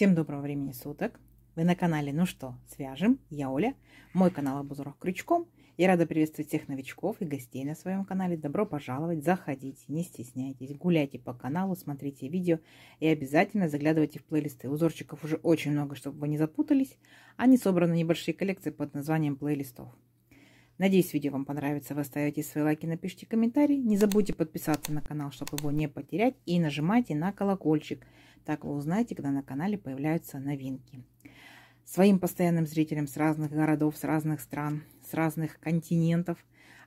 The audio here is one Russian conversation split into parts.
Всем доброго времени суток! Вы на канале «Ну что, свяжем?» Я Оля, мой канал об узорах крючком. Я рада приветствовать всех новичков и гостей на своем канале. Добро пожаловать, заходите, не стесняйтесь, гуляйте по каналу, смотрите видео и обязательно заглядывайте в плейлисты. Узорчиков уже очень много, чтобы вы не запутались. Они собраны небольшие коллекции под названием плейлистов. Надеюсь, видео вам понравится. Вы оставите свои лайки, напишите комментарий. Не забудьте подписаться на канал, чтобы его не потерять. И нажимайте на колокольчик – так вы узнаете, когда на канале появляются новинки. Своим постоянным зрителям с разных городов, с разных стран, с разных континентов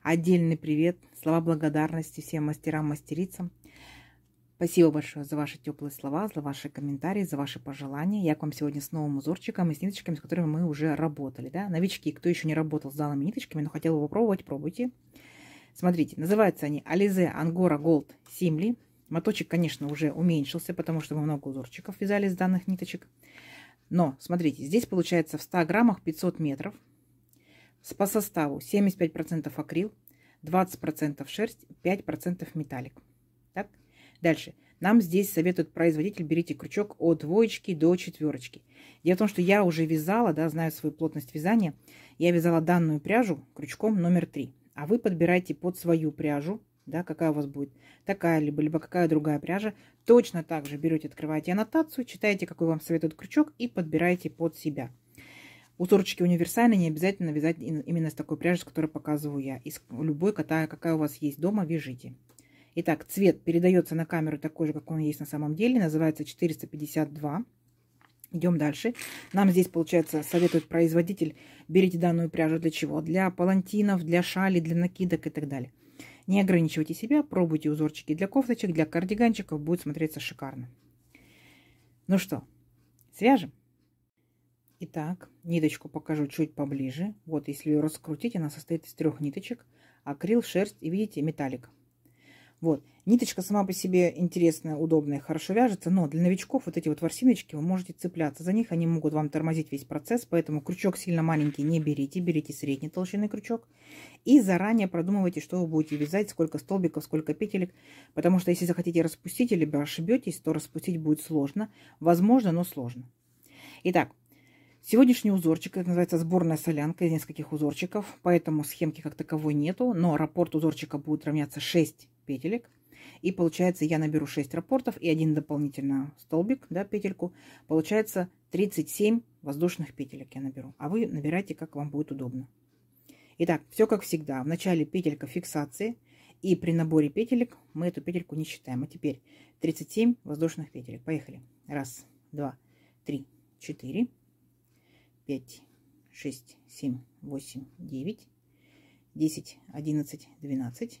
отдельный привет, слова благодарности всем мастерам-мастерицам. Спасибо большое за ваши теплые слова, за ваши комментарии, за ваши пожелания. Я к вам сегодня с новым узорчиком и с ниточками, с которыми мы уже работали. Да? Новички, кто еще не работал с данными ниточками, но хотел его попробовать, пробуйте. Смотрите, называются они Ализе Ангора Голд Симли. Моточек, конечно, уже уменьшился, потому что мы много узорчиков вязали с данных ниточек. Но, смотрите, здесь получается в 100 граммах 500 метров. По составу 75% акрил, 20% шерсть, 5% металлик. Так? Дальше. Нам здесь советует производитель, берите крючок от двоечки до четверочки. Дело в том, что я уже вязала, да, знаю свою плотность вязания. Я вязала данную пряжу крючком номер 3. А вы подбирайте под свою пряжу да, какая у вас будет такая либо, либо какая другая пряжа. Точно так же берете, открываете аннотацию, читаете, какой вам советует крючок и подбираете под себя. Узорчики универсальные, не обязательно вязать именно с такой пряжи, с которой показываю я. Из любой, какая, какая у вас есть дома, вяжите. Итак, цвет передается на камеру такой же, как он есть на самом деле. Называется 452. Идем дальше. Нам здесь, получается, советует производитель, берите данную пряжу для чего? Для палантинов, для шали, для накидок и так далее. Не ограничивайте себя, пробуйте узорчики для кофточек, для кардиганчиков, будет смотреться шикарно. Ну что, свяжем? Итак, ниточку покажу чуть поближе. Вот, если ее раскрутить, она состоит из трех ниточек. Акрил, шерсть и, видите, металлик. Вот. Ниточка сама по себе интересная, удобная, хорошо вяжется, но для новичков вот эти вот ворсиночки вы можете цепляться за них, они могут вам тормозить весь процесс, поэтому крючок сильно маленький не берите, берите средней толщины крючок и заранее продумывайте, что вы будете вязать, сколько столбиков, сколько петелек, потому что если захотите распустить, либо ошибетесь, то распустить будет сложно, возможно, но сложно. Итак, Сегодняшний узорчик, это называется сборная солянка из нескольких узорчиков, поэтому схемки как таковой нету, но раппорт узорчика будет равняться 6 петелек. И получается, я наберу 6 рапортов и один дополнительно столбик, да, петельку. Получается 37 воздушных петелек я наберу. А вы набирайте, как вам будет удобно. Итак, все как всегда. В начале петелька фиксации. И при наборе петелек мы эту петельку не считаем. А теперь 37 воздушных петелек. Поехали. Раз, два, три, четыре, пять, шесть, семь, восемь, девять, десять, одиннадцать, двенадцать.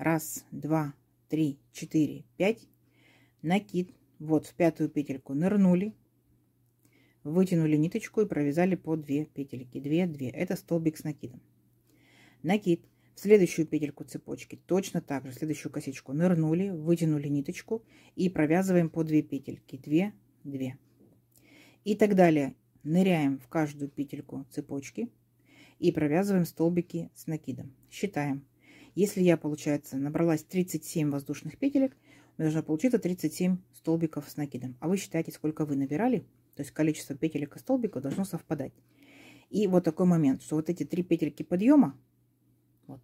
Раз, два, три, четыре, пять. Накид. Вот в пятую петельку нырнули. Вытянули ниточку и провязали по две петельки. две, две. Это столбик с накидом. Накид. В следующую петельку цепочки точно так же. следующую косичку нырнули, вытянули ниточку и провязываем по две петельки. две, две. И так далее. Ныряем в каждую петельку цепочки и провязываем столбики с накидом. Считаем если я, получается, набралась 37 воздушных петелек, у меня должно получиться 37 столбиков с накидом. А вы считаете, сколько вы набирали, то есть количество петелек и столбиков должно совпадать. И вот такой момент, что вот эти три петельки подъема, вот,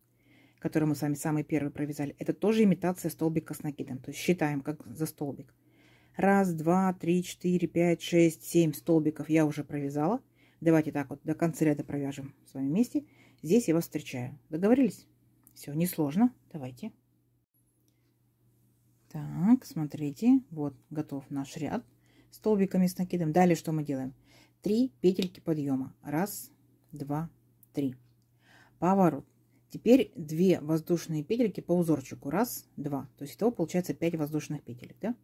которые мы с вами самые первые провязали, это тоже имитация столбика с накидом. То есть считаем, как за столбик. Раз, два, три, четыре, пять, шесть, семь столбиков я уже провязала. Давайте так вот до конца ряда провяжем с вами вместе. Здесь я вас встречаю. Договорились? Все, несложно. Давайте. Так, смотрите. Вот, готов наш ряд. Столбиками с накидом. Далее что мы делаем? Три петельки подъема. Раз, два, три. Поворот. Теперь две воздушные петельки по узорчику. Раз, два. То есть итого получается 5 воздушных петель, Да?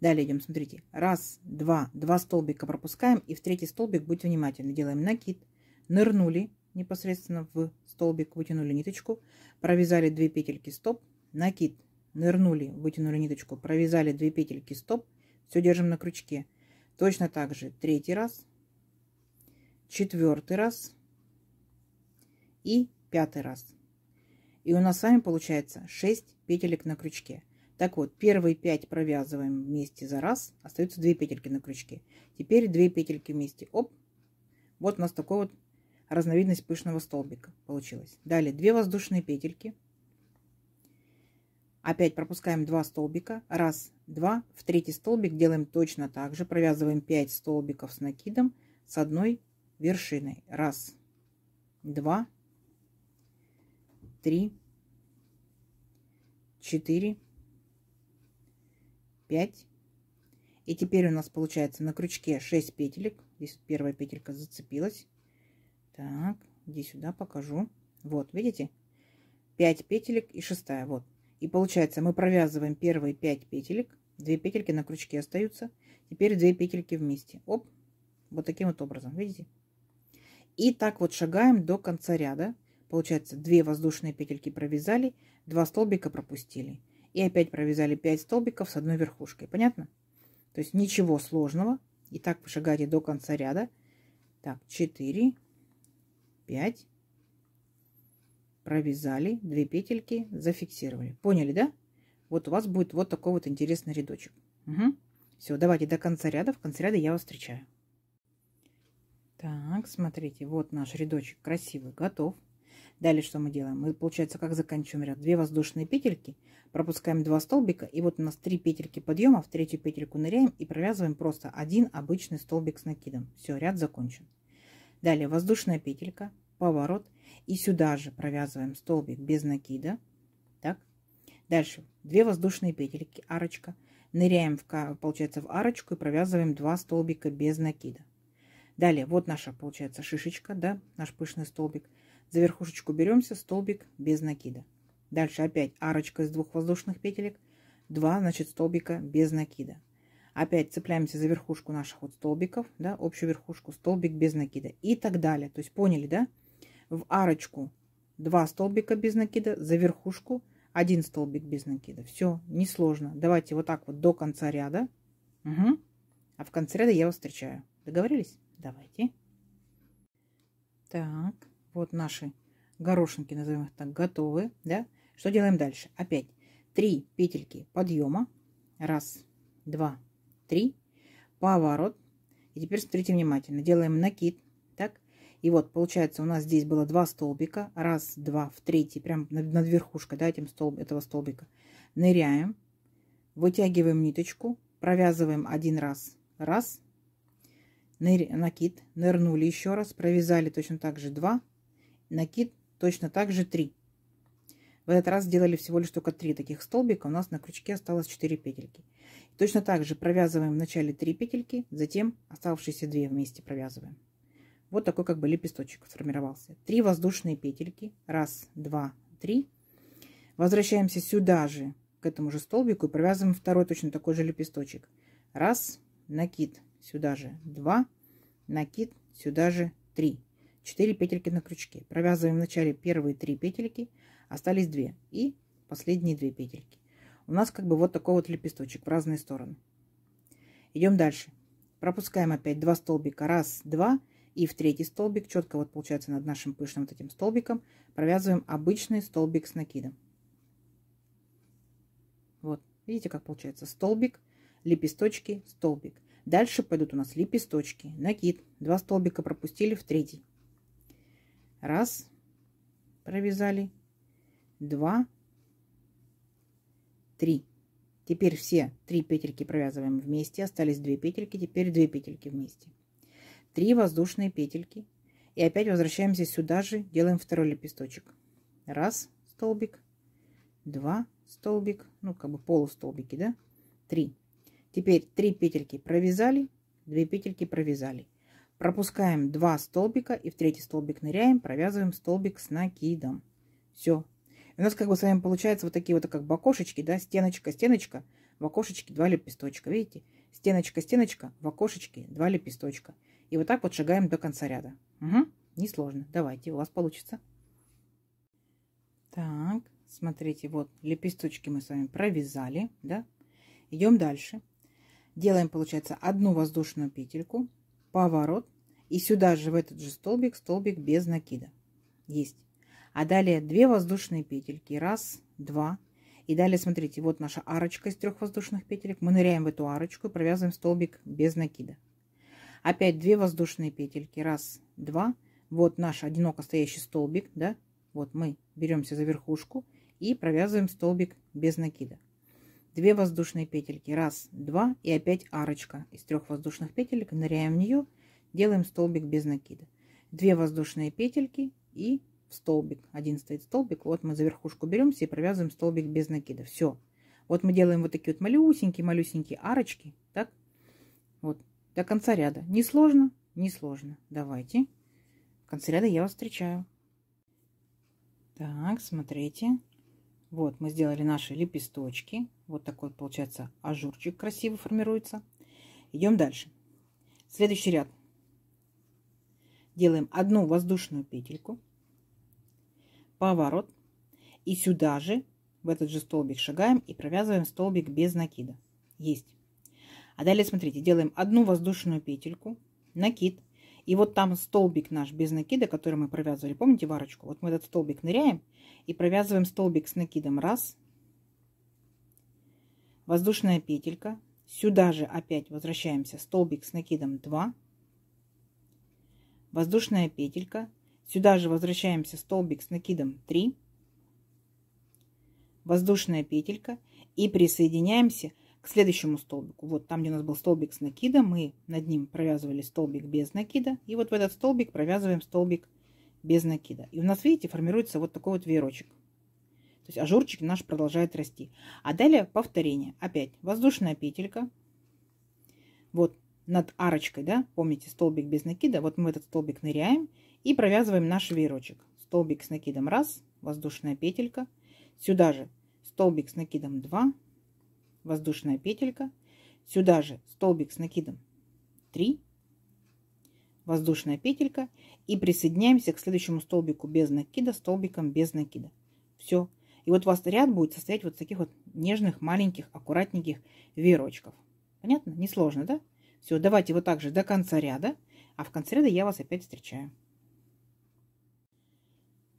Далее идем, смотрите. Раз, два. Два столбика пропускаем. И в третий столбик, будьте внимательны, делаем накид. Нырнули непосредственно в столбик, вытянули ниточку, провязали 2 петельки стоп, накид, нырнули, вытянули ниточку, провязали 2 петельки стоп, все держим на крючке. Точно так же третий раз, четвертый раз и пятый раз. И у нас с вами получается 6 петелек на крючке. Так вот, первые 5 провязываем вместе за раз, остаются 2 петельки на крючке. Теперь 2 петельки вместе, оп, вот у нас такой вот разновидность пышного столбика получилась. Далее 2 воздушные петельки. Опять пропускаем 2 столбика. Раз, два. В третий столбик делаем точно так же. Провязываем 5 столбиков с накидом с одной вершиной. Раз, два, три, четыре, пять. И теперь у нас получается на крючке 6 петелек. Здесь первая петелька зацепилась. Так, иди сюда, покажу. Вот, видите? 5 петелек и 6. Вот. И получается, мы провязываем первые 5 петелек. 2 петельки на крючке остаются. Теперь 2 петельки вместе. Оп. Вот таким вот образом. Видите? И так вот шагаем до конца ряда. Получается, 2 воздушные петельки провязали, 2 столбика пропустили. И опять провязали 5 столбиков с одной верхушкой. Понятно? То есть ничего сложного. И так вы до конца ряда. Так, 4, 5. Провязали 2 петельки, зафиксировали. Поняли, да? Вот у вас будет вот такой вот интересный рядочек. Угу. Все, давайте до конца ряда. В конце ряда я вас встречаю. Так, смотрите, вот наш рядочек красивый, готов. Далее что мы делаем? Мы, получается, как заканчиваем ряд? Две воздушные петельки, пропускаем два столбика, и вот у нас три петельки подъема, в третью петельку ныряем и провязываем просто один обычный столбик с накидом. Все, ряд закончен. Далее воздушная петелька, поворот. И сюда же провязываем столбик без накида. Так. Дальше две воздушные петельки, арочка. Ныряем, в, получается, в арочку и провязываем два столбика без накида. Далее вот наша, получается, шишечка, да, наш пышный столбик. За верхушечку беремся, столбик без накида. Дальше опять арочка из двух воздушных петелек, два, значит, столбика без накида. Опять цепляемся за верхушку наших вот столбиков, да, общую верхушку, столбик без накида и так далее. То есть поняли, да? В арочку два столбика без накида, за верхушку один столбик без накида. Все, несложно. Давайте вот так вот до конца ряда. Угу. А в конце ряда я вас встречаю. Договорились? Давайте. Так, вот наши горошинки, назовем их так, готовы, да? Что делаем дальше? Опять три петельки подъема. Раз, два, 3, поворот. И теперь смотрите внимательно. Делаем накид, так. И вот, получается, у нас здесь было два столбика. Раз, два, в третий, прям над верхушкой, да, этим столб, этого столбика. Ныряем, вытягиваем ниточку, провязываем один раз, раз, ныр, накид, нырнули еще раз, провязали точно так же два, накид, точно так же три. В этот раз сделали всего лишь только 3 таких столбика. У нас на крючке осталось 4 петельки. И точно так же провязываем вначале 3 петельки, затем оставшиеся 2 вместе провязываем. Вот такой как бы лепесточек сформировался. 3 воздушные петельки. Раз, два, три. Возвращаемся сюда же, к этому же столбику, и провязываем второй точно такой же лепесточек. Раз, накид, сюда же 2, накид, сюда же 3. 4 петельки на крючке. Провязываем вначале первые 3 петельки, остались 2 и последние 2 петельки. У нас как бы вот такой вот лепесточек в разные стороны. Идем дальше. Пропускаем опять 2 столбика. Раз, два и в третий столбик, четко вот получается над нашим пышным вот этим столбиком, провязываем обычный столбик с накидом. Вот, видите, как получается? Столбик, лепесточки, столбик. Дальше пойдут у нас лепесточки, накид. Два столбика пропустили в третий. Раз. Провязали. Два. Три. Теперь все три петельки провязываем вместе. Остались две петельки. Теперь две петельки вместе. Три воздушные петельки. И опять возвращаемся сюда же. Делаем второй лепесточек. Раз столбик. Два столбик. Ну, как бы полустолбики, да? Три. Теперь три петельки провязали. две петельки провязали. Пропускаем 2 столбика и в третий столбик ныряем, провязываем столбик с накидом. Все. у нас как бы с вами получается вот такие вот как бы окошечки, да, стеночка, стеночка, в окошечке 2 лепесточка. Видите? Стеночка, стеночка, в окошечке 2 лепесточка. И вот так вот шагаем до конца ряда. Угу. Несложно. Давайте, у вас получится. Так, смотрите, вот лепесточки мы с вами провязали, да. Идем дальше. Делаем, получается, одну воздушную петельку поворот. И сюда же, в этот же столбик, столбик без накида. Есть. А далее две воздушные петельки. Раз, два. И далее, смотрите, вот наша арочка из трех воздушных петелек. Мы ныряем в эту арочку и провязываем столбик без накида. Опять две воздушные петельки. Раз, два. Вот наш одиноко стоящий столбик, да? Вот мы беремся за верхушку и провязываем столбик без накида. 2 воздушные петельки, раз, два и опять арочка из трех воздушных петелек, ныряем в нее, делаем столбик без накида. 2 воздушные петельки и в столбик, один стоит столбик, вот мы за верхушку беремся и провязываем столбик без накида, все. Вот мы делаем вот такие вот малюсенькие-малюсенькие арочки, так, вот, до конца ряда. Не сложно? Не сложно. Давайте. В конце ряда я вас встречаю. Так, смотрите. Вот мы сделали наши лепесточки. Вот такой получается ажурчик красиво формируется. Идем дальше. Следующий ряд. Делаем одну воздушную петельку, поворот. И сюда же, в этот же столбик шагаем и провязываем столбик без накида. Есть. А далее, смотрите, делаем одну воздушную петельку, накид – и вот там столбик наш без накида, который мы провязывали, помните варочку? Вот мы этот столбик ныряем и провязываем столбик с накидом. Раз. Воздушная петелька. Сюда же опять возвращаемся. Столбик с накидом два, Воздушная петелька. Сюда же возвращаемся. Столбик с накидом три, Воздушная петелька. И присоединяемся к следующему столбику. Вот там, где у нас был столбик с накидом, мы над ним провязывали столбик без накида. И вот в этот столбик провязываем столбик без накида. И у нас, видите, формируется вот такой вот веерочек. То есть ажурчик наш продолжает расти. А далее повторение. Опять воздушная петелька. Вот над арочкой, да, помните, столбик без накида. Вот мы этот столбик ныряем и провязываем наш веерочек. Столбик с накидом раз, воздушная петелька. Сюда же столбик с накидом 2, воздушная петелька, сюда же столбик с накидом 3, воздушная петелька и присоединяемся к следующему столбику без накида, столбиком без накида. Все. И вот у вас ряд будет состоять вот таких вот нежных, маленьких, аккуратненьких веерочков. Понятно? Несложно, да? Все, давайте вот так же до конца ряда, а в конце ряда я вас опять встречаю.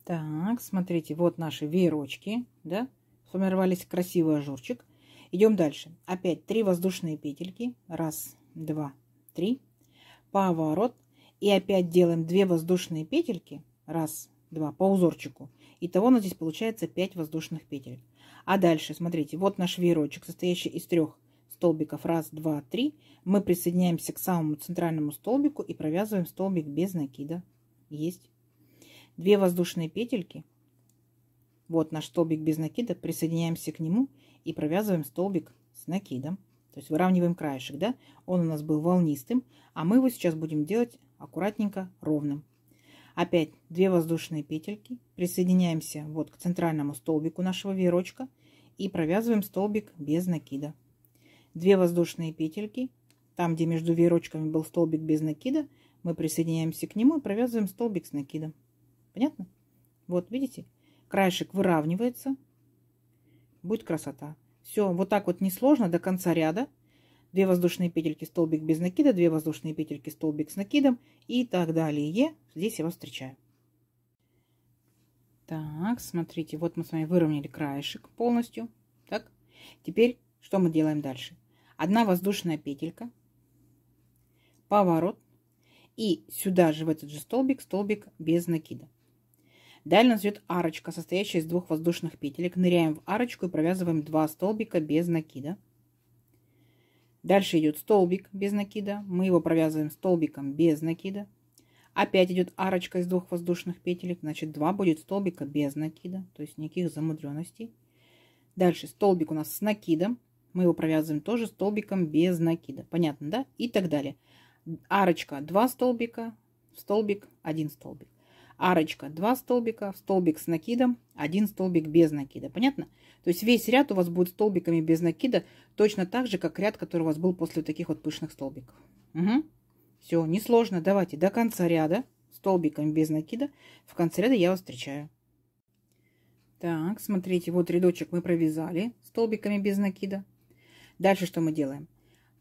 Так, смотрите, вот наши веерочки, да, сформировались красивый ажурчик. Идем дальше. Опять три воздушные петельки. Раз, два, три. Поворот. И опять делаем две воздушные петельки. Раз, два. По узорчику. Итого у нас здесь получается 5 воздушных петель. А дальше, смотрите, вот наш веерочек, состоящий из трех столбиков. Раз, два, три. Мы присоединяемся к самому центральному столбику и провязываем столбик без накида. Есть. Две воздушные петельки. Вот наш столбик без накида. Присоединяемся к нему и провязываем столбик с накидом. То есть выравниваем краешек, да? Он у нас был волнистым, а мы его сейчас будем делать аккуратненько ровным. Опять 2 воздушные петельки. Присоединяемся вот к центральному столбику нашего веерочка и провязываем столбик без накида. 2 воздушные петельки. Там, где между веерочками был столбик без накида, мы присоединяемся к нему и провязываем столбик с накидом. Понятно? Вот, видите? Краешек выравнивается, Будет красота. Все, вот так вот несложно до конца ряда. Две воздушные петельки, столбик без накида, две воздушные петельки, столбик с накидом и так далее. Здесь я вас встречаю. Так, смотрите, вот мы с вами выровняли краешек полностью. Так, теперь что мы делаем дальше? Одна воздушная петелька, поворот и сюда же в этот же столбик, столбик без накида. Далее нас идет арочка, состоящая из двух воздушных петелек. Ныряем в арочку и провязываем 2 столбика без накида. Дальше идет столбик без накида. Мы его провязываем столбиком без накида. Опять идет арочка из двух воздушных петелек. Значит, 2 будет столбика без накида. То есть никаких замудренностей. Дальше столбик у нас с накидом. Мы его провязываем тоже столбиком без накида. Понятно, да? И так далее. Арочка 2 столбика, столбик 1 столбик арочка, 2 столбика, столбик с накидом, один столбик без накида. Понятно? То есть весь ряд у вас будет столбиками без накида, точно так же, как ряд, который у вас был после таких вот пышных столбиков. Угу. Все, несложно. Давайте до конца ряда столбиками без накида. В конце ряда я вас встречаю. Так, смотрите, вот рядочек мы провязали столбиками без накида. Дальше что мы делаем?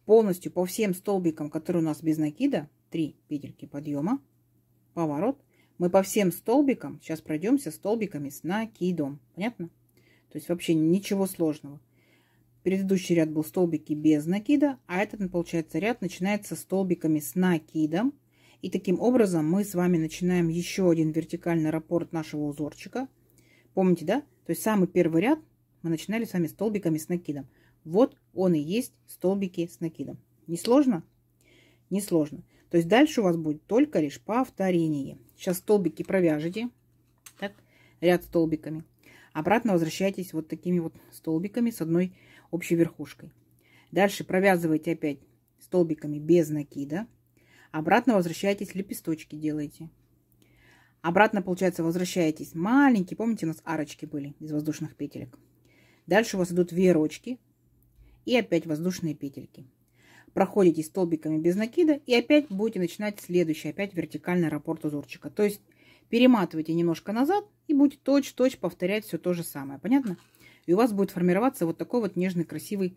Полностью по всем столбикам, которые у нас без накида, 3 петельки подъема, поворот – мы по всем столбикам сейчас пройдемся столбиками с накидом. Понятно? То есть вообще ничего сложного. Предыдущий ряд был столбики без накида, а этот, получается, ряд начинается столбиками с накидом. И таким образом мы с вами начинаем еще один вертикальный раппорт нашего узорчика. Помните, да? То есть самый первый ряд мы начинали с вами столбиками с накидом. Вот он и есть столбики с накидом. Не сложно? Не сложно. То есть дальше у вас будет только лишь повторение. Сейчас столбики провяжете. Так, ряд столбиками. Обратно возвращайтесь вот такими вот столбиками с одной общей верхушкой. Дальше провязывайте опять столбиками без накида. Обратно возвращайтесь, лепесточки делайте. Обратно, получается, возвращаетесь маленькие. Помните, у нас арочки были из воздушных петелек. Дальше у вас идут верочки и опять воздушные петельки проходите столбиками без накида и опять будете начинать следующий, опять вертикальный раппорт узорчика. То есть перематывайте немножко назад и будете точь-точь повторять все то же самое. Понятно? И у вас будет формироваться вот такой вот нежный, красивый,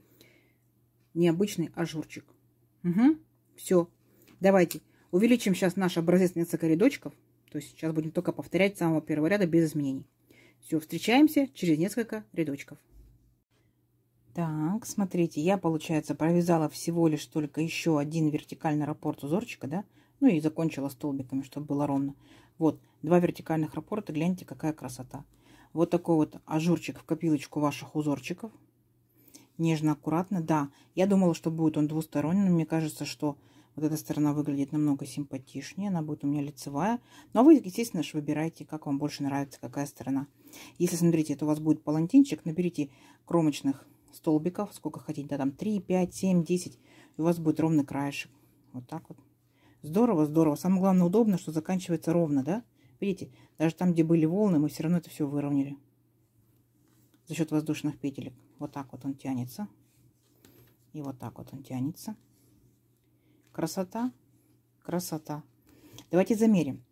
необычный ажурчик. Угу. Все. Давайте увеличим сейчас наш образец несколько рядочков. То есть сейчас будем только повторять самого первого ряда без изменений. Все, встречаемся через несколько рядочков. Так, смотрите, я, получается, провязала всего лишь только еще один вертикальный раппорт узорчика, да? Ну и закончила столбиками, чтобы было ровно. Вот, два вертикальных раппорта, гляньте, какая красота. Вот такой вот ажурчик в копилочку ваших узорчиков. Нежно, аккуратно, да. Я думала, что будет он двусторонний, но мне кажется, что вот эта сторона выглядит намного симпатичнее. Она будет у меня лицевая. Но вы, естественно же, выбирайте, как вам больше нравится, какая сторона. Если, смотрите, это у вас будет палантинчик, наберите кромочных столбиков, сколько хотите, да, там 3, 5, 7, 10, и у вас будет ровный краешек. Вот так вот. Здорово, здорово. Самое главное, удобно, что заканчивается ровно, да? Видите, даже там, где были волны, мы все равно это все выровняли. За счет воздушных петелек. Вот так вот он тянется. И вот так вот он тянется. Красота, красота. Давайте замерим.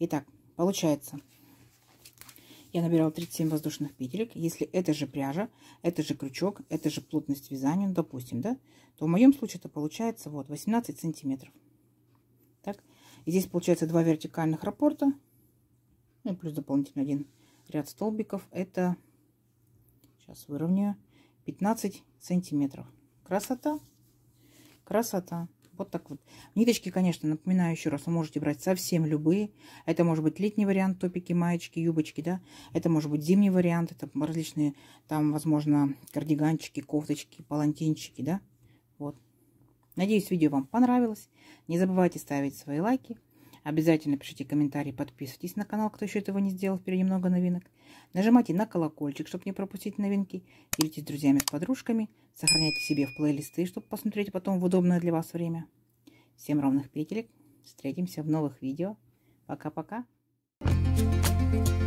Итак, получается я набирала 37 воздушных петелек. Если это же пряжа, это же крючок, это же плотность вязания, ну, допустим, да, то в моем случае это получается вот 18 сантиметров. Так, и здесь получается два вертикальных раппорта, ну и плюс дополнительно один ряд столбиков. Это, сейчас выровняю, 15 сантиметров. Красота, красота. Вот так вот. Ниточки, конечно, напоминаю еще раз, вы можете брать совсем любые. Это может быть летний вариант топики, маечки, юбочки, да. Это может быть зимний вариант, это различные, там, возможно, кардиганчики, кофточки, палантинчики, да. Вот. Надеюсь, видео вам понравилось. Не забывайте ставить свои лайки. Обязательно пишите комментарии, подписывайтесь на канал, кто еще этого не сделал, впереди много новинок. Нажимайте на колокольчик, чтобы не пропустить новинки. Делитесь с друзьями, с подружками. Сохраняйте себе в плейлисты, чтобы посмотреть потом в удобное для вас время. Всем ровных петелек. Встретимся в новых видео. Пока-пока. Thank you.